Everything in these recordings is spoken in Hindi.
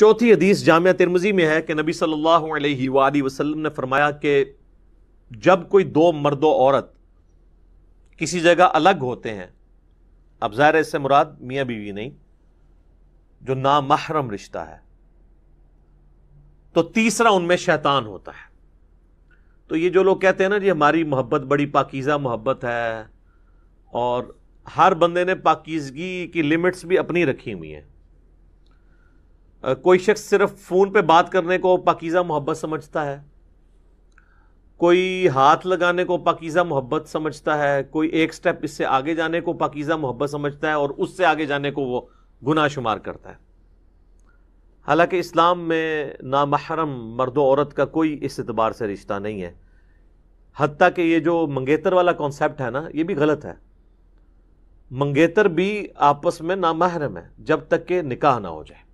चौथी हदीस जामिया तिरमजी में है कि नबी सल्लल्लाहु अलैहि वसल्लम ने फरमाया कि जब कोई दो मर्द औरत किसी जगह अलग होते हैं अब ज़ाहिर इससे मुराद मियाँ बीवी नहीं जो नामहरम रिश्ता है तो तीसरा उनमें शैतान होता है तो ये जो लोग कहते हैं ना जी हमारी मोहब्बत बड़ी पाकिज़ा मोहब्बत है और हर बंदे ने पाकिजगी की लिमिट्स भी अपनी रखी हुई हैं कोई शख्स सिर्फ फ़ोन पे बात करने को पाकिज़ा मोहब्बत समझता है कोई हाथ लगाने को पाकिज़ा मोहब्बत समझता है कोई एक स्टेप इससे आगे जाने को पाकिज़ा मोहब्बत समझता है और उससे आगे जाने को वो गुना शुमार करता है हालांकि इस्लाम में नामहरम मर्द औरत का कोई इस एतबार से रिश्ता नहीं है हती कि ये जो मंगेतर वाला कॉन्सेप्ट है ना ये भी गलत है मंगेतर भी आपस में नामहरम है जब तक के निकाह ना हो जाए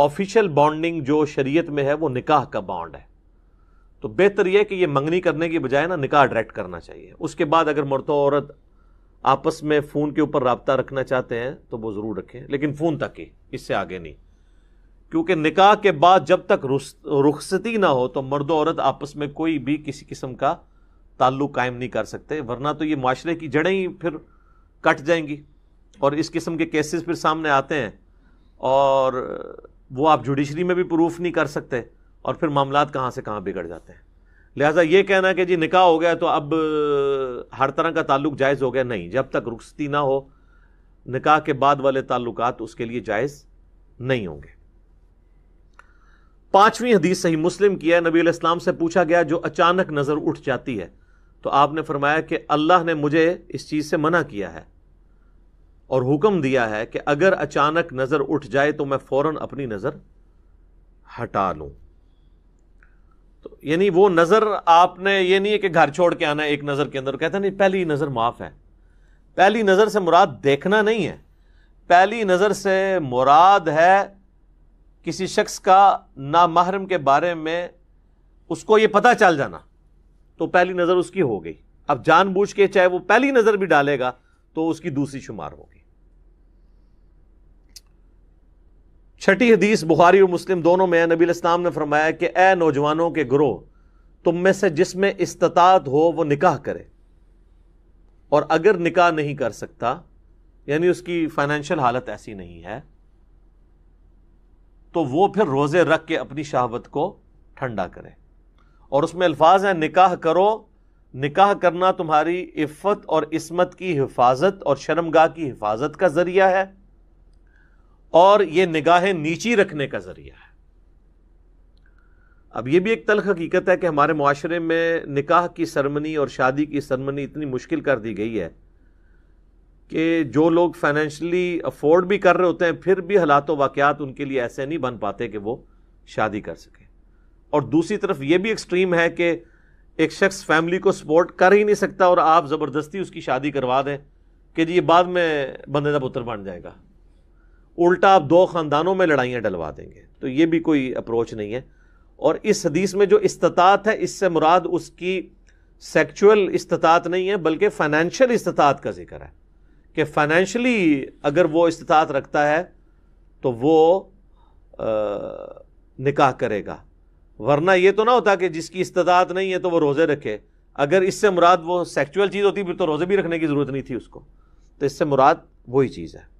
ऑफिशियल बॉन्डिंग जो शरीयत में है वो निकाह का बॉन्ड है तो बेहतर यह कि ये मंगनी करने की बजाय ना निकाह डायरेक्ट करना चाहिए उसके बाद अगर मर्द औरत आपस में फ़ोन के ऊपर रबता रखना चाहते हैं तो वो ज़रूर रखें लेकिन फ़ोन तक ही इससे आगे नहीं क्योंकि निकाह के बाद जब तक रुखसती ना हो तो मर्द औरत आपस में कोई भी किसी किस्म का ताल्लुक कायम नहीं कर सकते वरना तो ये माशरे की जड़ें ही फिर कट जाएंगी और इस किस्म के केसेस फिर सामने आते हैं और वो आप जुडिशरी में भी प्रूफ नहीं कर सकते और फिर मामला कहाँ से कहाँ बिगड़ जाते हैं लिहाजा ये कहना कि जी निकाह हो गया तो अब हर तरह का ताल्लुक जायज़ हो गया नहीं जब तक रुखसती ना हो निकाह के बाद वाले ताल्लुक उसके लिए जायज़ नहीं होंगे पांचवी हदीस सही मुस्लिम की है नबी इस्लाम से पूछा गया जो अचानक नज़र उठ जाती है तो आपने फरमाया कि अल्लाह ने मुझे इस चीज़ से मना किया है और हुक्म दिया है कि अगर अचानक नज़र उठ जाए तो मैं फौरन अपनी नज़र हटा लू तो यानी वो नज़र आपने ये नहीं है कि घर छोड़ के आना है एक नज़र के अंदर कहते नहीं पहली नज़र माफ़ है पहली नज़र से मुराद देखना नहीं है पहली नज़र से मुराद है किसी शख्स का नामहरम के बारे में उसको ये पता चल जाना तो पहली नज़र उसकी हो गई अब जानबूझ के चाहे वो पहली नज़र भी डालेगा तो उसकी दूसरी शुमार होगी छठी हदीस बुखारी और मुस्लिम दोनों में नबी इस्लाम ने फरमाया कि ए नौजवानों के ग्रोह तुम में से जिसमें इस्तात हो वो निकाह करे और अगर निकाह नहीं कर सकता यानी उसकी फाइनेंशियल हालत ऐसी नहीं है तो वो फिर रोज़े रख के अपनी शहावत को ठंडा करे और उसमें अल्फाज हैं निकाह करो निकाह करना तुम्हारी इफ़्फ़त और इसमत की हिफाजत और शर्मगा की हिफाजत का ज़रिया है और यह निगाहें नीची रखने का जरिया है अब यह भी एक तलख हकीकत है कि हमारे माशरे में निकाह की सरमनी और शादी की सरमनी इतनी मुश्किल कर दी गई है कि जो लोग फाइनेंशली अफोर्ड भी कर रहे होते हैं फिर भी हालात वाक़ात उनके लिए ऐसे नहीं बन पाते कि वो शादी कर सकें और दूसरी तरफ यह भी एक्सट्रीम है कि एक शख्स फैमिली को सपोर्ट कर ही नहीं सकता और आप ज़बरदस्ती उसकी शादी करवा दें कि जी ये बाद में बंदे का पुत्र बन जाएगा उल्टा आप दो ख़ानदानों में लड़ाइयाँ डलवा देंगे तो ये भी कोई अप्रोच नहीं है और इस हदीस में जो इस्तात है इससे मुराद उसकी सेक्चुअल इस्तात नहीं है बल्कि फाइनेंशियल इस्तात का जिक्र है कि फाइनेंशली अगर वो इस्तात रखता है तो वो आ, निकाह करेगा वरना ये तो ना होता कि जिसकी इस्तात नहीं है तो वो रोज़े रखे अगर इससे मुराद वो सेक्चुअल चीज़ होती फिर तो रोज़े भी रखने की ज़रूरत नहीं थी उसको तो इससे मुराद वही चीज़ है